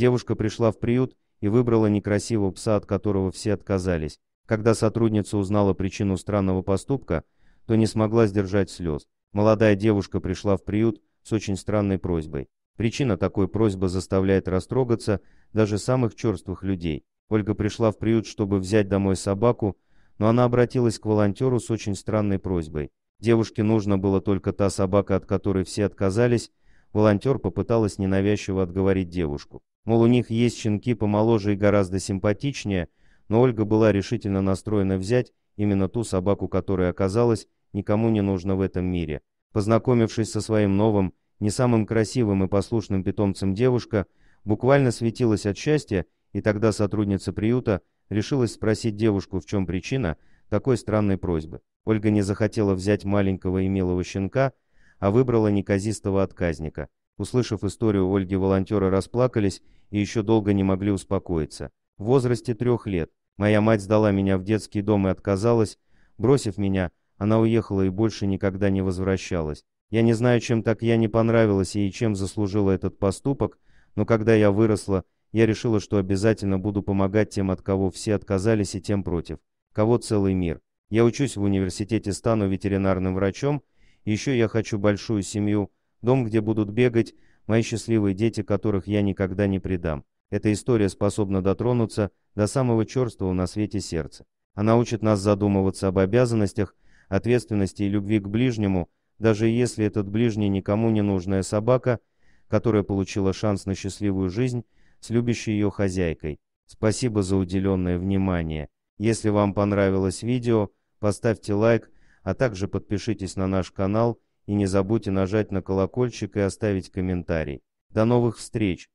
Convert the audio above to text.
Девушка пришла в приют и выбрала некрасивого пса, от которого все отказались. Когда сотрудница узнала причину странного поступка, то не смогла сдержать слез. Молодая девушка пришла в приют с очень странной просьбой. Причина такой просьбы заставляет растрогаться даже самых черствых людей. Ольга пришла в приют, чтобы взять домой собаку, но она обратилась к волонтеру с очень странной просьбой. Девушке нужна была только та собака, от которой все отказались. Волонтер попыталась ненавязчиво отговорить девушку. Мол, у них есть щенки помоложе и гораздо симпатичнее, но Ольга была решительно настроена взять именно ту собаку, которая оказалась никому не нужна в этом мире. Познакомившись со своим новым, не самым красивым и послушным питомцем девушка, буквально светилась от счастья, и тогда сотрудница приюта решилась спросить девушку, в чем причина такой странной просьбы. Ольга не захотела взять маленького и милого щенка, а выбрала неказистого отказника. Услышав историю Ольги, волонтеры расплакались и еще долго не могли успокоиться. В возрасте трех лет моя мать сдала меня в детский дом и отказалась, бросив меня, она уехала и больше никогда не возвращалась. Я не знаю, чем так я не понравилась и чем заслужила этот поступок, но когда я выросла, я решила, что обязательно буду помогать тем, от кого все отказались и тем против, кого целый мир. Я учусь в университете, стану ветеринарным врачом, еще я хочу большую семью, дом, где будут бегать, Мои счастливые дети, которых я никогда не предам. Эта история способна дотронуться до самого черствого на свете сердца. Она учит нас задумываться об обязанностях, ответственности и любви к ближнему, даже если этот ближний никому не нужная собака, которая получила шанс на счастливую жизнь с любящей ее хозяйкой. Спасибо за уделенное внимание. Если вам понравилось видео, поставьте лайк, а также подпишитесь на наш канал и не забудьте нажать на колокольчик и оставить комментарий. До новых встреч!